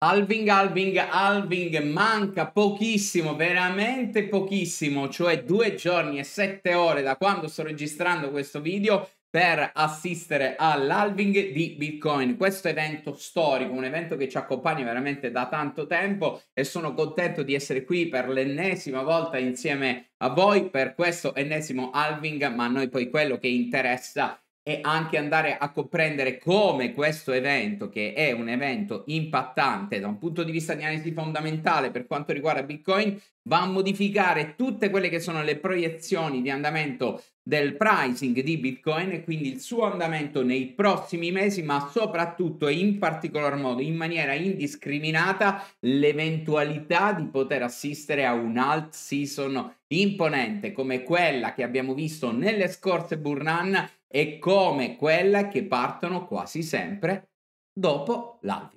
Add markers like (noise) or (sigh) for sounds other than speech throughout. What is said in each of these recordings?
Alving, Alving, Alving, manca pochissimo, veramente pochissimo, cioè due giorni e sette ore da quando sto registrando questo video per assistere all'alving di Bitcoin, questo evento storico, un evento che ci accompagna veramente da tanto tempo e sono contento di essere qui per l'ennesima volta insieme a voi per questo ennesimo alving, ma a noi poi quello che interessa e anche andare a comprendere come questo evento, che è un evento impattante da un punto di vista di analisi fondamentale per quanto riguarda Bitcoin, va a modificare tutte quelle che sono le proiezioni di andamento del pricing di Bitcoin e quindi il suo andamento nei prossimi mesi, ma soprattutto e in particolar modo in maniera indiscriminata l'eventualità di poter assistere a un alt season imponente come quella che abbiamo visto nelle scorse burn e come quella che partono quasi sempre dopo l'alvi.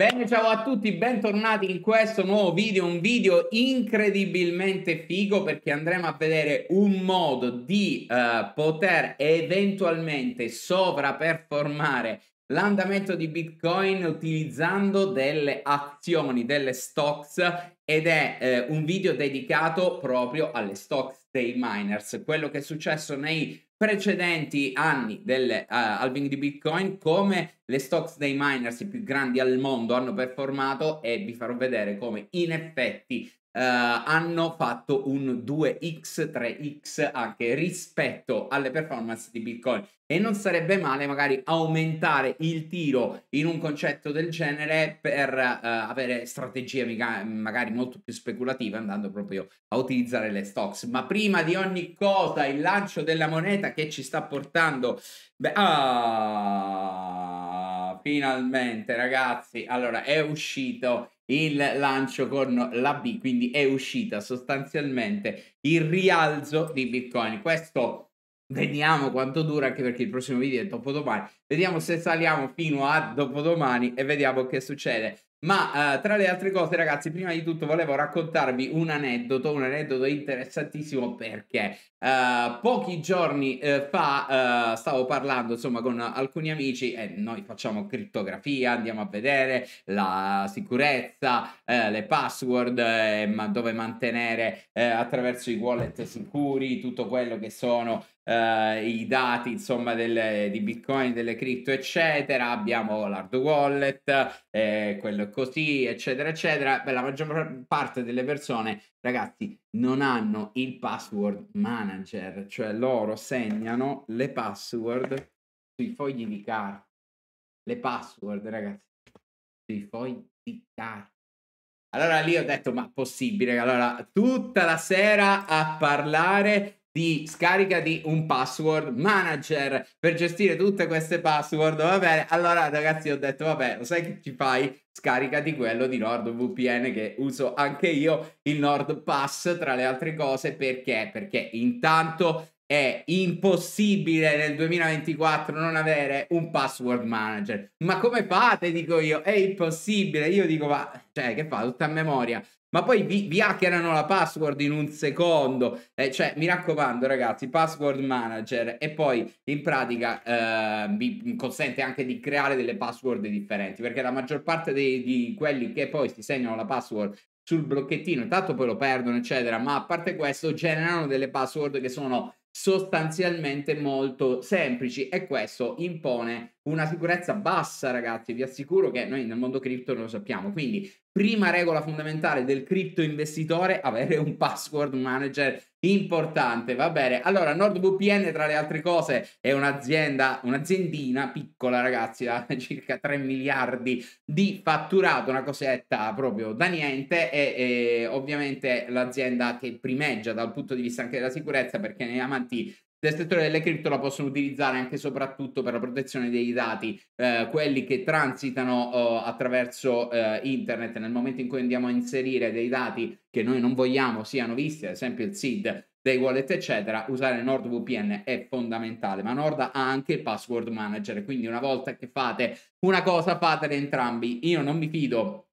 Bene, ciao a tutti, bentornati in questo nuovo video, un video incredibilmente figo perché andremo a vedere un modo di eh, poter eventualmente sovraperformare l'andamento di Bitcoin utilizzando delle azioni, delle stocks ed è eh, un video dedicato proprio alle stocks dei miners, quello che è successo nei precedenti anni del uh, eh, halving di Bitcoin, come le stocks dei miners più grandi al mondo hanno performato e vi farò vedere come in effetti eh, hanno fatto un 2x, 3x anche rispetto alle performance di Bitcoin. E non sarebbe male magari aumentare il tiro in un concetto del genere per eh, avere strategie magari molto più speculative andando proprio a utilizzare le stocks. Ma prima di ogni cosa il lancio della moneta che ci sta portando... Beh, ah, finalmente ragazzi, allora è uscito il lancio con la B, quindi è uscita sostanzialmente il rialzo di Bitcoin. Questo vediamo quanto dura, anche perché il prossimo video è dopodomani. Vediamo se saliamo fino a dopodomani e vediamo che succede. Ma eh, tra le altre cose, ragazzi, prima di tutto volevo raccontarvi un aneddoto, un aneddoto interessantissimo perché eh, pochi giorni eh, fa eh, stavo parlando insomma con alcuni amici e noi facciamo criptografia, andiamo a vedere la sicurezza, eh, le password, eh, ma dove mantenere attraverso i wallet sicuri tutto quello che sono eh, i dati insomma delle, di bitcoin, delle cripto eccetera, abbiamo l'hard wallet, eh, quello così eccetera eccetera, per la maggior parte delle persone ragazzi non hanno il password manager, cioè loro segnano le password sui fogli di carta, le password ragazzi sui fogli di carta. Allora lì ho detto, ma possibile? Allora, tutta la sera a parlare di scarica di un password manager per gestire tutte queste password. Va bene, allora ragazzi ho detto, vabbè, lo sai che ci fai? Scarica di quello di NordVPN che uso anche io, il NordPass, tra le altre cose, perché? Perché intanto è impossibile nel 2024 non avere un password manager. Ma come fate? Dico io, è impossibile. Io dico, ma cioè, che fa tutta a memoria? ma poi vi, vi hackerano la password in un secondo. Eh, cioè, mi raccomando, ragazzi, password manager e poi in pratica eh, vi consente anche di creare delle password differenti, perché la maggior parte dei, di quelli che poi si segnano la password sul blocchettino, intanto poi lo perdono, eccetera, ma a parte questo generano delle password che sono sostanzialmente molto semplici e questo impone una sicurezza bassa, ragazzi. Vi assicuro che noi nel mondo cripto lo sappiamo. Quindi prima regola fondamentale del cripto investitore, avere un password manager importante, va bene. Allora, NordVPN tra le altre cose è un'azienda, un'aziendina piccola ragazzi, da (laughs) circa 3 miliardi di fatturato, una cosetta proprio da niente e, e ovviamente l'azienda che primeggia dal punto di vista anche della sicurezza perché nei amanti del settore delle cripto la possono utilizzare anche e soprattutto per la protezione dei dati, eh, quelli che transitano oh, attraverso eh, internet nel momento in cui andiamo a inserire dei dati che noi non vogliamo siano visti, ad esempio il SID dei wallet eccetera, usare NordVPN è fondamentale, ma Nord ha anche il password manager, quindi una volta che fate una cosa fatele entrambi, io non mi fido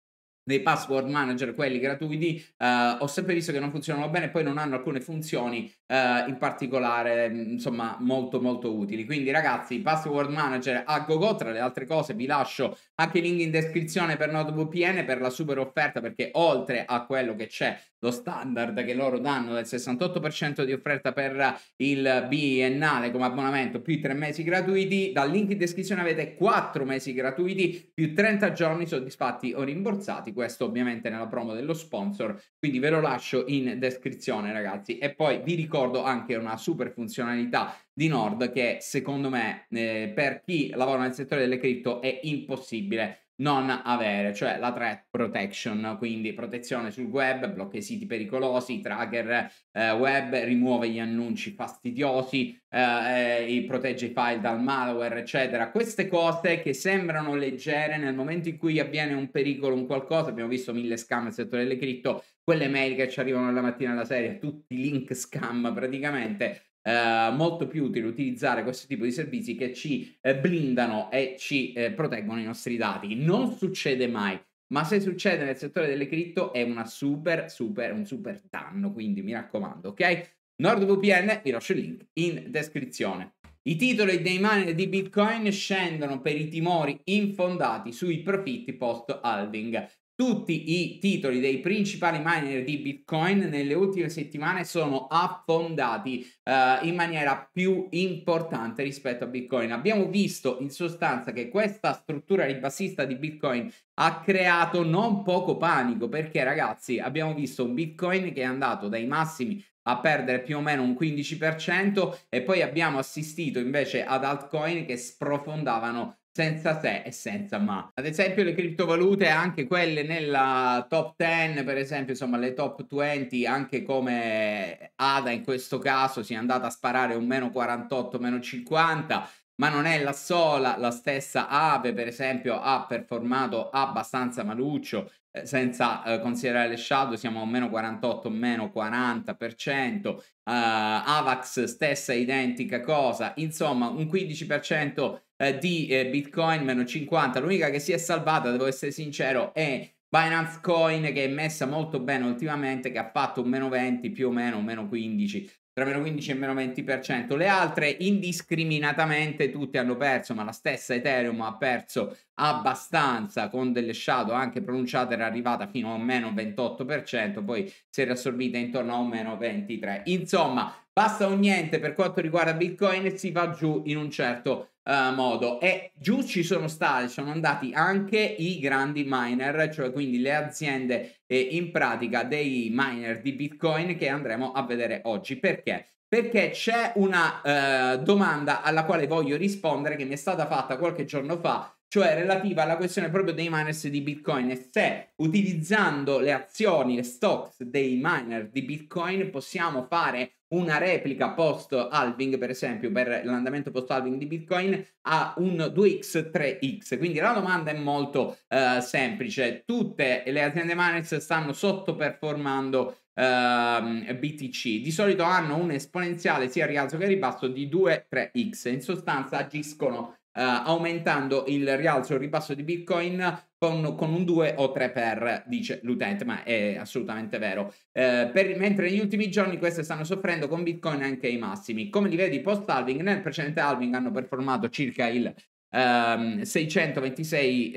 dei password manager, quelli gratuiti, eh, ho sempre visto che non funzionano bene e poi non hanno alcune funzioni eh, in particolare, mm, insomma, molto molto utili. Quindi ragazzi, password manager a GoGo, tra le altre cose vi lascio anche il link in descrizione per NordVPN per la super offerta perché oltre a quello che c'è lo standard che loro danno del 68% di offerta per il biennale come abbonamento più tre mesi gratuiti, dal link in descrizione avete quattro mesi gratuiti più 30 giorni soddisfatti o rimborsati, questo ovviamente nella promo dello sponsor, quindi ve lo lascio in descrizione ragazzi e poi vi ricordo anche una super funzionalità di Nord che secondo me eh, per chi lavora nel settore delle cripto è impossibile non avere, cioè la threat protection, quindi protezione sul web, blocca i siti pericolosi, tracker eh, web, rimuove gli annunci fastidiosi, eh, eh, protegge i file dal malware, eccetera. Queste cose che sembrano leggere nel momento in cui avviene un pericolo, un qualcosa, abbiamo visto mille scam nel settore delle cripto, quelle mail che ci arrivano la mattina alla serie, tutti link scam praticamente, eh, molto più utile utilizzare questo tipo di servizi che ci eh, blindano e ci eh, proteggono i nostri dati. Non succede mai, ma se succede nel settore delle cripto è una super, super, un super danno, quindi mi raccomando, ok? NordVPN, vi lascio il link in descrizione. I titoli dei miner di Bitcoin scendono per i timori infondati sui profitti post halving. Tutti i titoli dei principali miner di Bitcoin nelle ultime settimane sono affondati uh, in maniera più importante rispetto a Bitcoin. Abbiamo visto in sostanza che questa struttura ribassista di Bitcoin ha creato non poco panico perché ragazzi abbiamo visto un Bitcoin che è andato dai massimi a perdere più o meno un 15% e poi abbiamo assistito invece ad altcoin che sprofondavano senza se e senza ma. Ad esempio le criptovalute, anche quelle nella top 10, per esempio, insomma le top 20, anche come ADA in questo caso si è andata a sparare un meno 48, meno 50, ma non è la sola, la stessa Ave per esempio ha performato abbastanza maluccio, eh, senza eh, considerare le shadow siamo a meno 48, meno 40%, uh, eh, Avax stessa identica cosa, insomma un 15% eh, di eh, Bitcoin meno 50, l'unica che si è salvata devo essere sincero è Binance Coin che è messa molto bene ultimamente, che ha fatto un meno 20 più o meno, un meno 15 tra meno 15 e meno 20%, le altre indiscriminatamente tutte hanno perso, ma la stessa Ethereum ha perso abbastanza con delle shadow anche pronunciate era arrivata fino a meno 28% poi si era assorbita intorno a un meno 23 insomma basta o niente per quanto riguarda bitcoin si va giù in un certo uh, modo e giù ci sono stati sono andati anche i grandi miner cioè quindi le aziende eh, in pratica dei miner di bitcoin che andremo a vedere oggi perché perché c'è una uh, domanda alla quale voglio rispondere che mi è stata fatta qualche giorno fa cioè relativa alla questione proprio dei miners di Bitcoin e se utilizzando le azioni, e stocks dei miner di Bitcoin possiamo fare una replica post halving, per esempio, per l'andamento post halving di Bitcoin a un 2x, 3x. Quindi la domanda è molto uh, semplice. Tutte le aziende miners stanno sottoperformando uh, ehm, BTC. Di solito hanno un esponenziale sia rialzo che ribasso di 2-3x. In sostanza agiscono eh, aumentando il rialzo e il ribasso di Bitcoin con, con, un 2 o 3 per, dice l'utente, ma è assolutamente vero. Eh, per, mentre negli ultimi giorni queste stanno soffrendo con Bitcoin anche ai massimi. Come li vedi post halving? Nel precedente halving hanno performato circa il ehm, 626%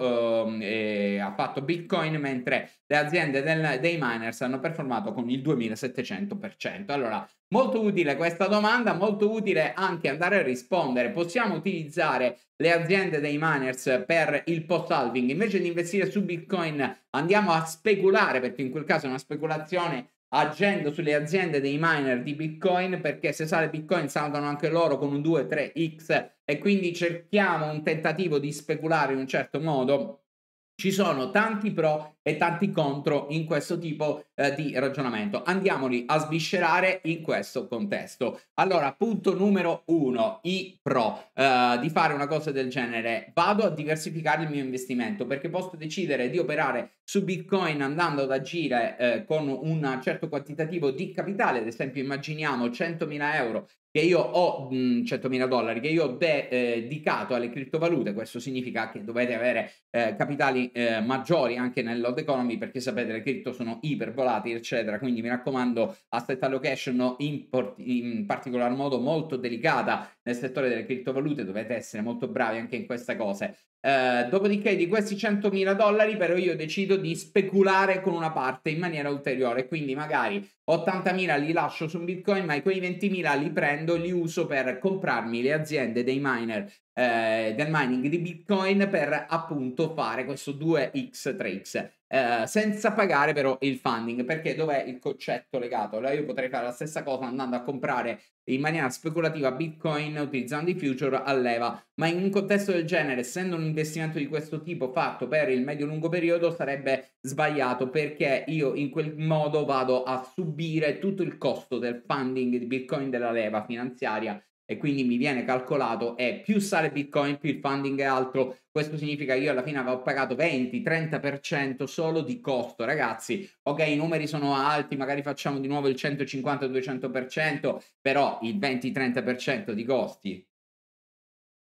eh, eh, ha fatto Bitcoin, mentre le aziende del, dei miners hanno performato con il 2700%. Allora, molto utile questa domanda, molto utile anche andare a rispondere. Possiamo utilizzare le aziende dei miners per il post halving invece di investire su Bitcoin? Andiamo a speculare perché in quel caso è una speculazione agendo sulle aziende dei miner di Bitcoin perché se sale Bitcoin salgono anche loro con un 2-3x e quindi cerchiamo un tentativo di speculare in un certo modo. Ci sono tanti pro e tanti contro in questo tipo eh, di ragionamento. Andiamoli a sviscerare in questo contesto. Allora, punto numero uno, i pro eh, di fare una cosa del genere. Vado a diversificare il mio investimento perché posso decidere di operare su Bitcoin andando ad agire eh, con un certo quantitativo di capitale, ad esempio immaginiamo 100.000 euro che io ho, mh, mm, 100.000 dollari che io ho eh, dedicato alle criptovalute, questo significa che dovete avere eh, capitali eh, maggiori anche nell'odd economy perché sapete le cripto sono ipervolatili eccetera, quindi mi raccomando asset allocation in, port- in particolar modo molto delicata nel settore delle criptovalute, dovete essere molto bravi anche in queste cose. Eh, dopodiché di questi 100.000 dollari però io decido di speculare con una parte in maniera ulteriore, quindi magari 80.000 li lascio su Bitcoin, ma quei 20.000 li prendo, li uso per comprarmi le aziende dei miner uh, del mining di Bitcoin per appunto fare questo 2x, 3x eh, senza pagare però il funding, perché dov'è il concetto legato? Allora io potrei fare la stessa cosa andando a comprare in maniera speculativa Bitcoin utilizzando i future a leva, ma in un contesto del genere, essendo un investimento di questo tipo fatto per il medio-lungo periodo, sarebbe sbagliato perché io in quel modo vado a subire tutto il costo del funding di Bitcoin della leva finanziaria e quindi mi viene calcolato è più sale Bitcoin, più il funding è altro Questo significa che io alla fine avevo pagato 20-30% solo di costo, ragazzi. Ok, i numeri sono alti, magari facciamo di nuovo il 150-200%, però il 20-30% di costi,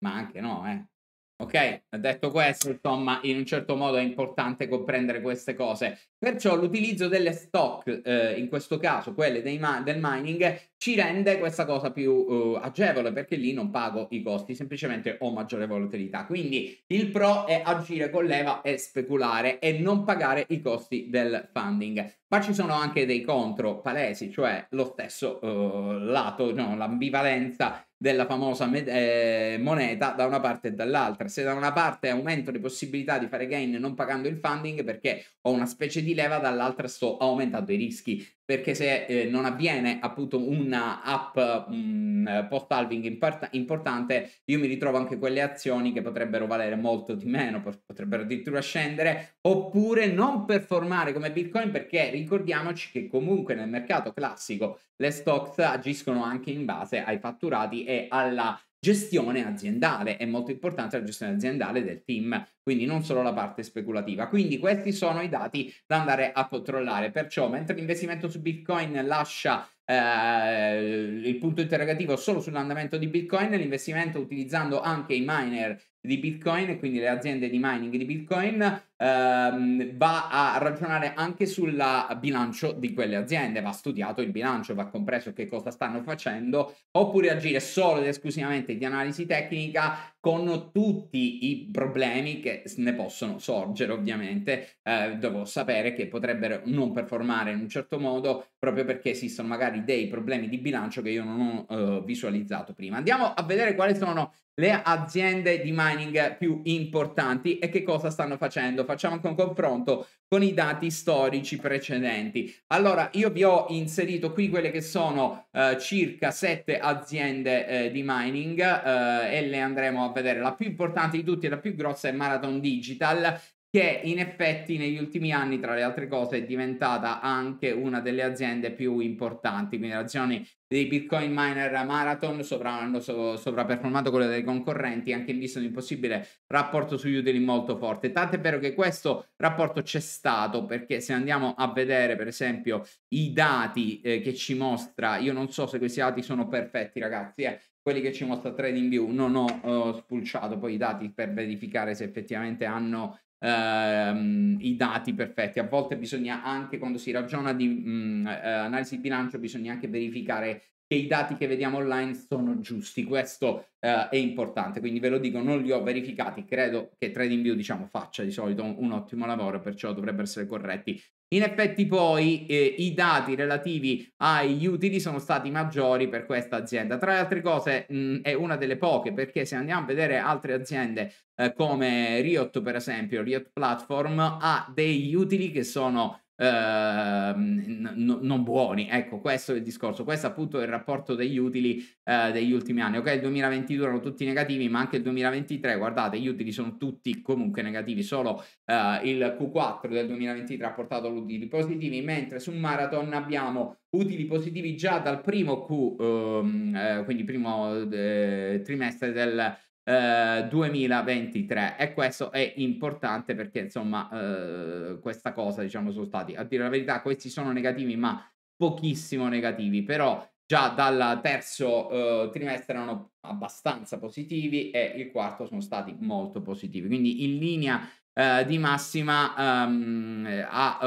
ma anche no, eh. Ok, detto questo, insomma, in un certo modo è importante comprendere queste cose. Perciò l'utilizzo delle stock, eh, in questo caso quelle ma- del mining, ci rende questa cosa più eh, agevole perché lì non pago i costi, semplicemente ho maggiore volatilità. Quindi il pro è agire con leva e speculare e non pagare i costi del funding. Ma ci sono anche dei contro palesi, cioè lo stesso eh, lato, no, l'ambivalenza della famosa med- eh, moneta da una parte e dall'altra. Se da una parte aumento le possibilità di fare gain non pagando il funding perché ho una specie di leva, dall'altra sto aumentando i rischi perché se eh, non avviene appunto una app mm, post-halving import- importante, io mi ritrovo anche quelle azioni che potrebbero valere molto di meno, potrebbero addirittura scendere, oppure non performare come Bitcoin, perché ricordiamoci che comunque nel mercato classico le stocks agiscono anche in base ai fatturati e alla gestione aziendale. È molto importante la gestione aziendale del team quindi non solo la parte speculativa. Quindi questi sono i dati da andare a controllare. Perciò, mentre l'investimento su Bitcoin lascia eh, il punto interrogativo solo sull'andamento di Bitcoin, l'investimento utilizzando anche i miner di Bitcoin, quindi le aziende di mining di Bitcoin, ehm, va a ragionare anche sul bilancio di quelle aziende, va studiato il bilancio, va compreso che cosa stanno facendo, oppure agire solo ed esclusivamente di analisi tecnica con tutti i problemi che ne possono sorgere ovviamente, eh, devo sapere che potrebbero non performare in un certo modo proprio perché esistono magari dei problemi di bilancio che io non ho eh, visualizzato prima. Andiamo a vedere quali sono le aziende di mining più importanti e che cosa stanno facendo. Facciamo anche un confronto con i dati storici precedenti. Allora, io vi ho inserito qui quelle che sono eh, circa sette aziende eh, di mining eh, e le andremo a vedere. La più importante di tutti e la più grossa è Marathon Digital, che in effetti negli ultimi anni, tra le altre cose, è diventata anche una delle aziende più importanti. Quindi le azioni dei Bitcoin Miner Marathon sovra, hanno so, sovraperformato quelle dei concorrenti, anche in vista di un possibile rapporto sugli utili molto forte. Tant'è vero che questo rapporto c'è stato, perché se andiamo a vedere, per esempio, i dati eh, che ci mostra, io non so se questi dati sono perfetti, ragazzi, eh, quelli che ci mostra TradingView non ho uh, spulciato poi i dati per verificare se effettivamente hanno uh, i dati perfetti. A volte bisogna anche, quando si ragiona di mh, mm, eh, uh, analisi di bilancio, bisogna anche verificare che i dati che vediamo online sono giusti. Questo eh, è importante, quindi ve lo dico, non li ho verificati. Credo che TradingView diciamo, faccia di solito un, un ottimo lavoro, perciò dovrebbero essere corretti. In effetti poi eh, i dati relativi agli utili sono stati maggiori per questa azienda. Tra le altre cose mh, mm, è una delle poche perché se andiamo a vedere altre aziende eh, come Riot per esempio, Riot Platform ha degli utili che sono Ehm, n- non buoni. Ecco, questo è il discorso. Questo appunto è il rapporto degli utili eh, degli ultimi anni. Ok, il 2022 erano tutti negativi, ma anche il 2023, guardate, gli utili sono tutti comunque negativi, solo eh, il Q4 del 2023 ha portato ad utili positivi, mentre su Marathon abbiamo utili positivi già dal primo Q, ehm, eh, quindi primo eh, trimestre del 2023 eh, e questo è importante perché insomma eh, questa cosa diciamo sono stati a dire la verità questi sono negativi ma pochissimo negativi però già dal terzo eh, trimestre erano abbastanza positivi e il quarto sono stati molto positivi quindi in linea eh, di massima um, ha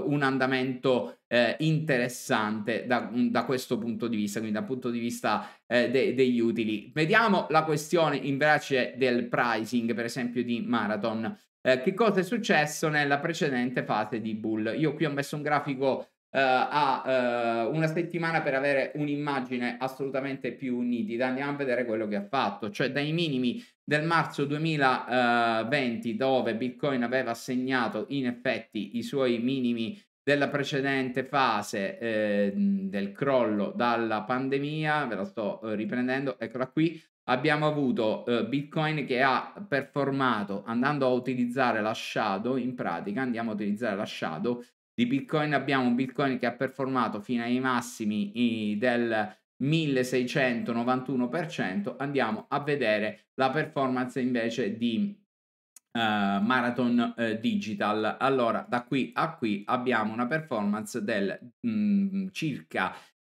uh, un andamento eh, interessante da, mm, da, questo punto di vista, quindi dal punto di vista eh, de, degli utili. Vediamo la questione invece del pricing, per esempio di Marathon. che cosa è successo nella precedente fase di Bull? Io qui ho messo un grafico eh, ha eh, una settimana per avere un'immagine assolutamente più nitida, andiamo a vedere quello che ha fatto, cioè dai minimi del marzo 2020 dove Bitcoin aveva segnato in effetti i suoi minimi della precedente fase eh, del crollo dalla pandemia, ve la sto eh, riprendendo, eccola qui, abbiamo avuto eh, Bitcoin che ha performato andando a utilizzare la shadow, in pratica andiamo a utilizzare la shadow, di Bitcoin abbiamo un Bitcoin che ha performato fino ai massimi del 1691%, andiamo a vedere la performance invece di uh, Marathon uh, Digital. Allora, da qui a qui abbiamo una performance del mh, mm, circa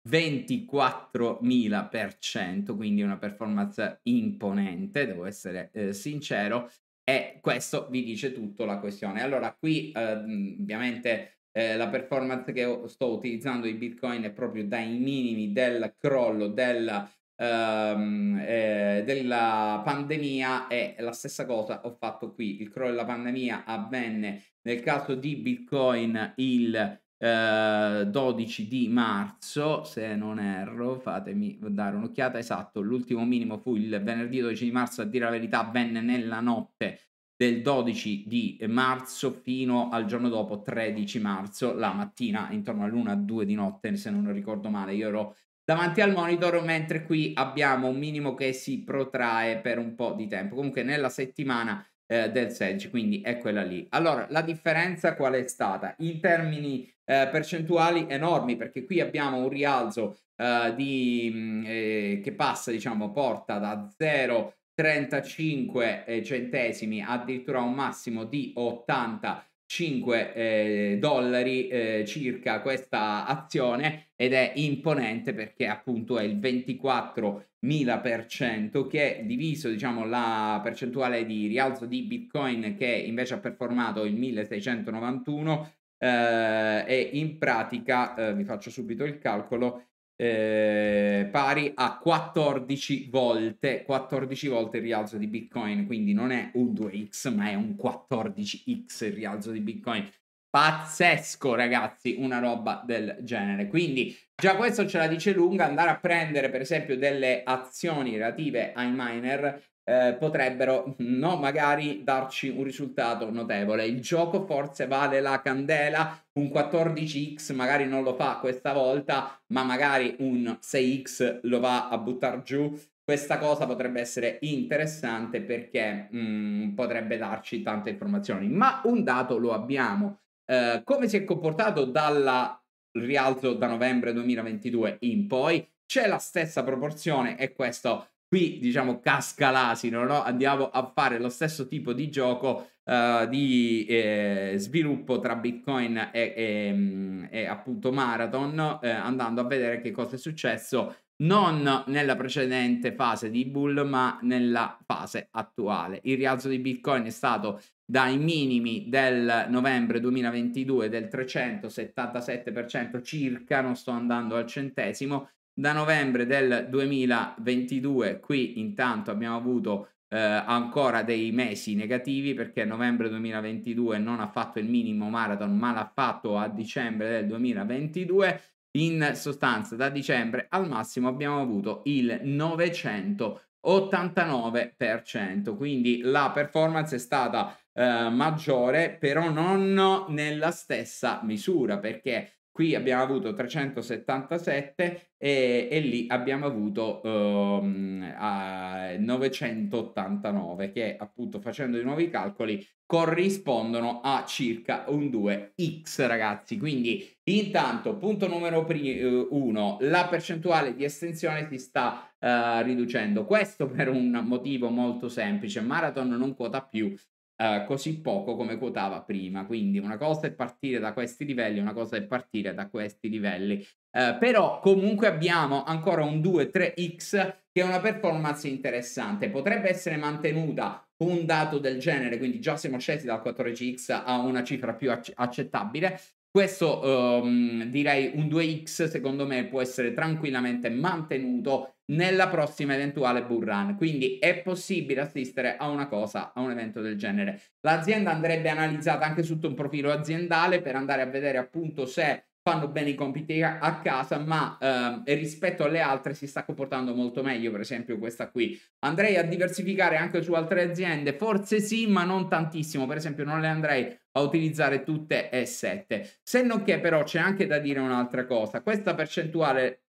24.000%, quindi una performance imponente, devo essere eh, sincero, e questo vi dice tutto la questione. Allora, qui eh, mm, ovviamente eh, la performance che sto utilizzando di Bitcoin è proprio dai minimi del crollo della, ehm, eh, della pandemia e la stessa cosa ho fatto qui. Il crollo della pandemia avvenne nel caso di Bitcoin il eh, 12 di marzo, se non erro, fatemi dare un'occhiata. Esatto, l'ultimo minimo fu il venerdì 12 di marzo, a dire la verità avvenne nella notte del 12 di marzo fino al giorno dopo 13 marzo, la mattina intorno all'una 2 di notte, se non ricordo male, io ero davanti al monitor, mentre qui abbiamo un minimo che si protrae per un po' di tempo. Comunque nella settimana eh, del 16, quindi è quella lì. Allora, la differenza qual è stata? In termini eh, percentuali enormi, perché qui abbiamo un rialzo eh, di, mm, eh, che passa, diciamo, porta da 0 35 eh, centesimi, addirittura un massimo di 85 eh, dollari eh, circa questa azione ed è imponente perché appunto è il 24.000% che diviso diciamo la percentuale di rialzo di Bitcoin che invece ha performato il 1691 eh, e in pratica eh, vi faccio subito il calcolo eh, pari a 14 volte, 14 volte il rialzo di Bitcoin, quindi non è un 2x ma è un 14x il rialzo di Bitcoin. Pazzesco ragazzi, una roba del genere. Quindi già questo ce la dice lunga, andare a prendere per esempio delle azioni relative ai miner eh, potrebbero, no, magari darci un risultato notevole. Il gioco forse vale la candela, un 14x magari non lo fa questa volta, ma magari un 6x lo va a buttare giù. Questa cosa potrebbe essere interessante perché mh, mm, potrebbe darci tante informazioni, ma un dato lo abbiamo. Eh, come si è comportato dal rialzo da novembre 2022 in poi? C'è la stessa proporzione e questo qui diciamo casca l'asino, no? andiamo a fare lo stesso tipo di gioco uh, di eh, sviluppo tra Bitcoin e, e, mm, e appunto Marathon, eh, andando a vedere che cosa è successo non nella precedente fase di bull ma nella fase attuale. Il rialzo di Bitcoin è stato dai minimi del novembre 2022 del 377% circa, non sto andando al centesimo, da novembre del 2022 qui intanto abbiamo avuto eh, ancora dei mesi negativi perché novembre 2022 non ha fatto il minimo marathon ma l'ha fatto a dicembre del 2022 in sostanza da dicembre al massimo abbiamo avuto il 989% quindi la performance è stata eh, maggiore però non nella stessa misura perché qui abbiamo avuto 377 e, e lì abbiamo avuto um, ehm, 989 che appunto facendo i nuovi calcoli corrispondono a circa un 2x ragazzi quindi intanto punto numero 1 eh, la percentuale di estensione si sta uh, riducendo questo per un motivo molto semplice marathon non quota più eh, così poco come quotava prima. Quindi una cosa è partire da questi livelli, una cosa è partire da questi livelli. Eh, però comunque abbiamo ancora un 2-3x che è una performance interessante. Potrebbe essere mantenuta un dato del genere, quindi già siamo scesi dal 14x a una cifra più ac accettabile. Questo um, direi un 2x secondo me può essere tranquillamente mantenuto nella prossima eventuale bull run. Quindi è possibile assistere a una cosa, a un evento del genere. L'azienda andrebbe analizzata anche sotto un profilo aziendale per andare a vedere appunto se fanno bene i compiti a casa, ma ehm, rispetto alle altre si sta comportando molto meglio, per esempio questa qui. Andrei a diversificare anche su altre aziende, forse sì, ma non tantissimo, per esempio non le andrei a utilizzare tutte e sette. Se non che però c'è anche da dire un'altra cosa, questa percentuale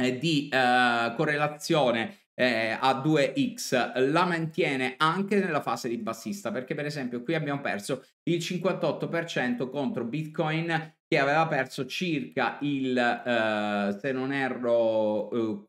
eh, di eh, correlazione eh, a 2x la mantiene anche nella fase di bassista perché per esempio qui abbiamo perso il 58% contro bitcoin che aveva perso circa il eh, se non erro 15%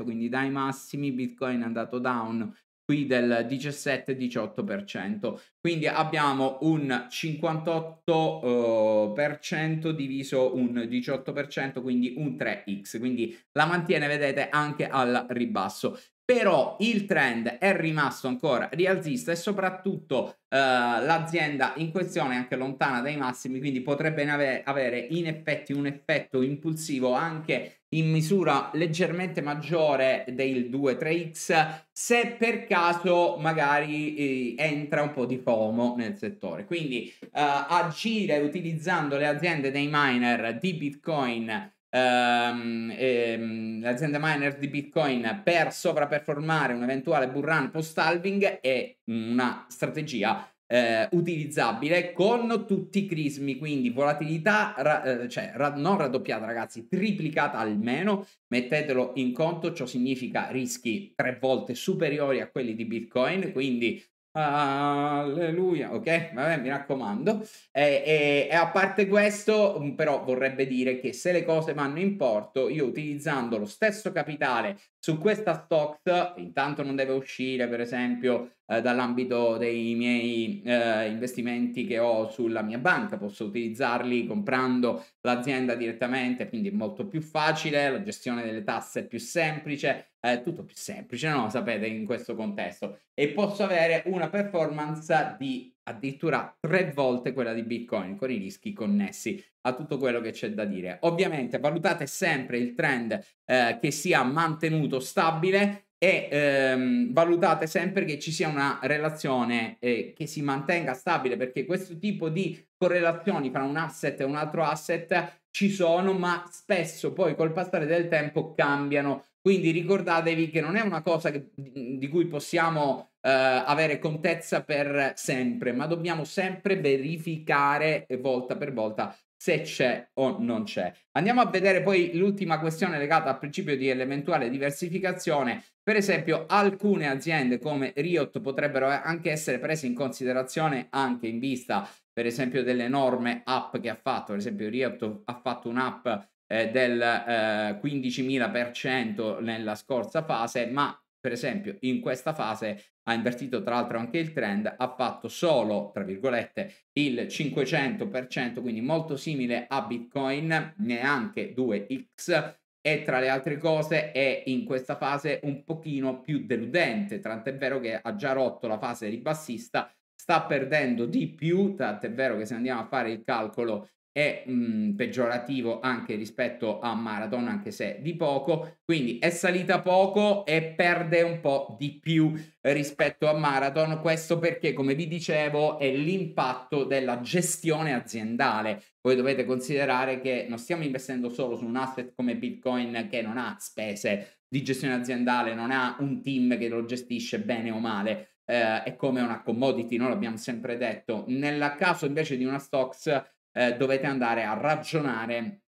eh, quindi dai massimi bitcoin è andato down qui del 17-18%. Quindi abbiamo un 58% per cento diviso un 18%, quindi un 3x. Quindi la mantiene, vedete, anche al ribasso però il trend è rimasto ancora rialzista e soprattutto eh, l'azienda in questione è anche lontana dai massimi, quindi potrebbe avere in effetti un effetto impulsivo anche in misura leggermente maggiore del 2-3x se per caso magari eh, entra un po' di FOMO nel settore. Quindi eh, agire utilizzando le aziende dei miner di Bitcoin Um, ehm, l'azienda miner di Bitcoin per sovraperformare un eventuale burrun post-halving è una strategia eh, utilizzabile con tutti i crismi, quindi volatilità, ra- eh, cioè ra- non raddoppiata ragazzi, triplicata almeno, mettetelo in conto, ciò significa rischi tre volte superiori a quelli di Bitcoin, quindi Alleluia, ok? Vabbè, mi raccomando. E, e, e, a parte questo, mm, però, vorrebbe dire che se le cose vanno in porto, io utilizzando lo stesso capitale su questa stocks intanto non deve uscire per esempio eh, dall'ambito dei miei eh, investimenti che ho sulla mia banca, posso utilizzarli comprando l'azienda direttamente, quindi è molto più facile, la gestione delle tasse è più semplice, è eh, tutto più semplice, no? Sapete in questo contesto e posso avere una performance di addirittura tre volte quella di Bitcoin, con i rischi connessi a tutto quello che c'è da dire. Ovviamente valutate sempre il trend eh, che sia mantenuto stabile e ehm, valutate sempre che ci sia una relazione eh, che si mantenga stabile perché questo tipo di correlazioni fra un asset e un altro asset ci sono ma spesso poi col passare del tempo cambiano quindi ricordatevi che non è una cosa che, di cui possiamo Uh, avere contezza per sempre, ma dobbiamo sempre verificare eh, volta per volta se c'è o non c'è. Andiamo a vedere poi l'ultima questione legata al principio di eventuale diversificazione. Per esempio, alcune aziende come Riot potrebbero eh, anche essere prese in considerazione anche in vista, per esempio, delle norme app che ha fatto. Per esempio, Riot ha fatto un'app eh, del eh, 15.000% nella scorsa fase, ma per esempio in questa fase ha invertito tra l'altro anche il trend, ha fatto solo, tra virgolette, il 500%, quindi molto simile a Bitcoin, neanche 2x, e tra le altre cose è in questa fase un pochino più deludente, tant'è vero che ha già rotto la fase ribassista, sta perdendo di più, tant'è vero che se andiamo a fare il calcolo è mh, mm, peggiorativo anche rispetto a Marathon, anche se di poco, quindi è salita poco e perde un po' di più rispetto a Marathon, questo perché come vi dicevo è l'impatto della gestione aziendale. Voi dovete considerare che non stiamo investendo solo su un asset come Bitcoin che non ha spese di gestione aziendale, non ha un team che lo gestisce bene o male, eh, è come una commodity, no? l'abbiamo sempre detto. Nel caso invece di una stocks eh, dovete andare a ragionare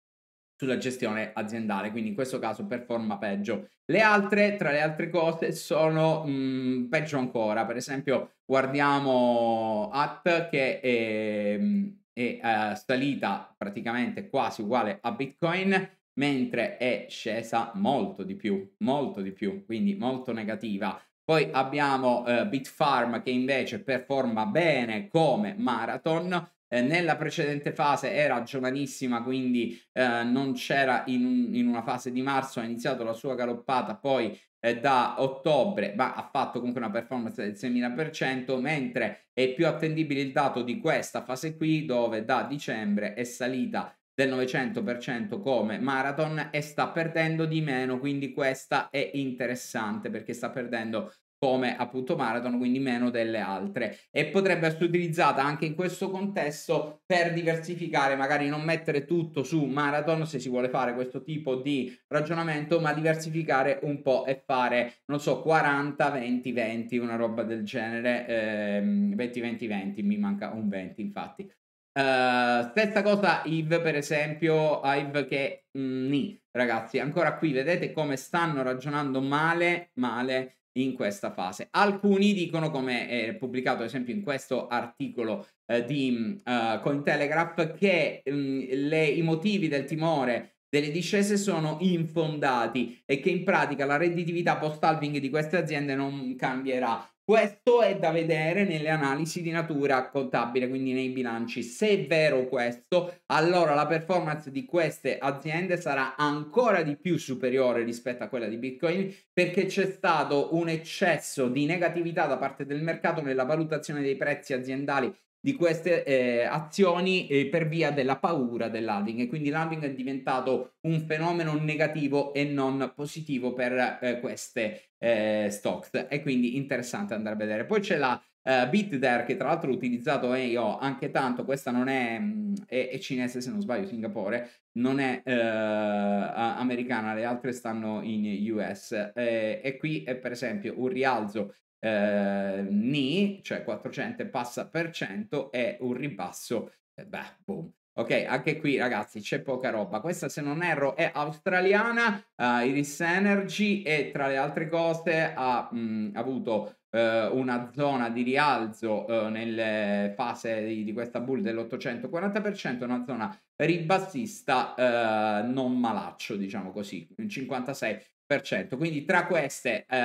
sulla gestione aziendale, quindi in questo caso performa peggio. Le altre, tra le altre cose, sono mh, mm, peggio ancora, per esempio guardiamo App che è, mm, è uh, salita praticamente quasi uguale a Bitcoin, mentre è scesa molto di più, molto di più, quindi molto negativa. Poi abbiamo uh, Bitfarm che invece performa bene come Marathon, eh, nella precedente fase era giovanissima, quindi eh, non c'era in, in, una fase di marzo, ha iniziato la sua galoppata poi eh, da ottobre, ma ha fatto comunque una performance del 6.000%, mentre è più attendibile il dato di questa fase qui, dove da dicembre è salita del 900% come marathon e sta perdendo di meno, quindi questa è interessante perché sta perdendo come appunto Marathon, quindi meno delle altre. E potrebbe essere utilizzata anche in questo contesto per diversificare, magari non mettere tutto su Marathon se si vuole fare questo tipo di ragionamento, ma diversificare un po' e fare, non so, 40, 20, 20, una roba del genere, eh, 20, 20, 20, mi manca un 20 infatti. Uh, stessa cosa Ive per esempio, Ive che... Mm, Nì, ragazzi, ancora qui vedete come stanno ragionando male, male in questa fase. Alcuni dicono, come è pubblicato ad esempio in questo articolo eh, di mm, eh, Cointelegraph, che mh, mm, le, i motivi del timore delle discese sono infondati e che in pratica la redditività post-halving di queste aziende non cambierà questo è da vedere nelle analisi di natura contabile, quindi nei bilanci. Se è vero questo, allora la performance di queste aziende sarà ancora di più superiore rispetto a quella di Bitcoin perché c'è stato un eccesso di negatività da parte del mercato nella valutazione dei prezzi aziendali di queste eh, azioni eh, per via della paura dell'hunting e quindi l'hunting è diventato un fenomeno negativo e non positivo per eh, queste eh, stocks e quindi interessante andare a vedere poi c'è la eh, BitDare che tra l'altro ho utilizzato io anche tanto questa non è, mm, è, è cinese se non sbaglio Singapore non è eh, americana le altre stanno in US e qui è per esempio un rialzo eh, ni, cioè 400 e passa per cento, è un ribasso, eh, beh, boom. Ok, anche qui ragazzi c'è poca roba. Questa se non erro è australiana, uh, Iris Energy e tra le altre cose ha mh, avuto uh, una zona di rialzo uh, nelle fase di, di questa bull dell'840%, una zona ribassista eh, non malaccio, diciamo così, un 56 quindi tra queste eh,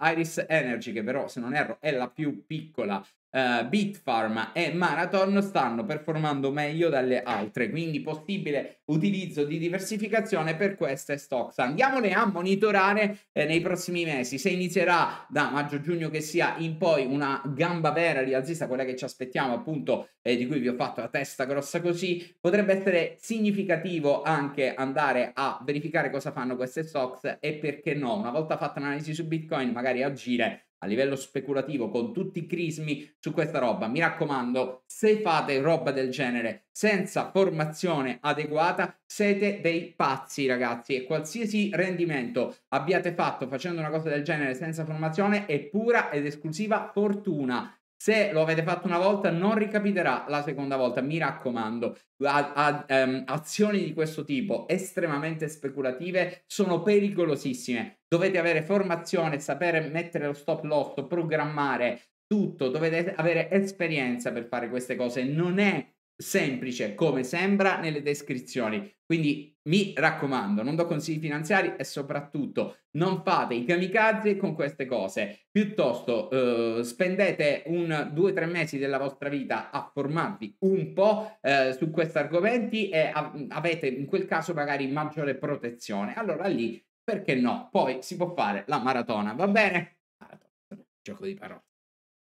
Iris Energy, che però se non erro è la più piccola, uh, Bitfarm e Marathon stanno performando meglio delle altre, quindi possibile utilizzo di diversificazione per queste stocks. Andiamone a monitorare eh, nei prossimi mesi, se inizierà da maggio-giugno che sia in poi una gamba vera rialzista, quella che ci aspettiamo appunto eh, di cui vi ho fatto la testa grossa così, potrebbe essere significativo anche andare a verificare cosa fanno queste stocks e perché no, una volta fatta l'analisi su Bitcoin magari agire a livello speculativo con tutti i crismi su questa roba. Mi raccomando, se fate roba del genere senza formazione adeguata, siete dei pazzi, ragazzi. E qualsiasi rendimento abbiate fatto facendo una cosa del genere senza formazione è pura ed esclusiva fortuna. Se lo avete fatto una volta non ricapiterà la seconda volta, mi raccomando. A, a, um, azioni di questo tipo estremamente speculative sono pericolosissime. Dovete avere formazione, sapere mettere lo stop loss, programmare tutto, dovete avere esperienza per fare queste cose. Non è semplice come sembra nelle descrizioni. Quindi mi raccomando, non do consigli finanziari e soprattutto non fate i kamikaze con queste cose. Piuttosto eh, spendete un due o tre mesi della vostra vita a formarvi un po' eh, su questi argomenti e av- avete in quel caso magari maggiore protezione. Allora lì, perché no? Poi si può fare la maratona, va bene? Maratona, gioco di parole.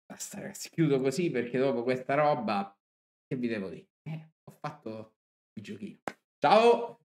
Basta ragazzi, chiudo così perché dopo questa roba che vi devo dire? Eh, ho fatto il giochino. Ciao!